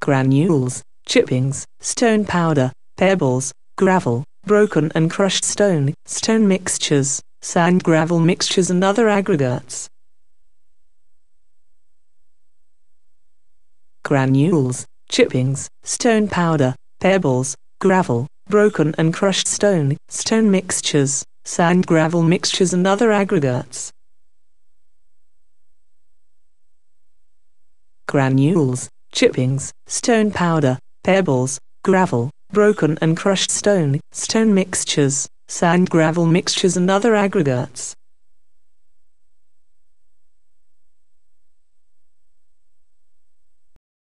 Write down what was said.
granules, chippings, stone powder, pebbles, gravel, broken and crushed stone, stone mixtures, sand gravel mixtures and other aggregates. Granules, chippings, stone powder, pebbles, gravel, broken and crushed stone, stone mixtures, sand gravel mixtures and other aggregates. Granules, chippings, stone powder, pebbles, gravel, broken and crushed stone, stone mixtures, sand gravel mixtures and other aggregates.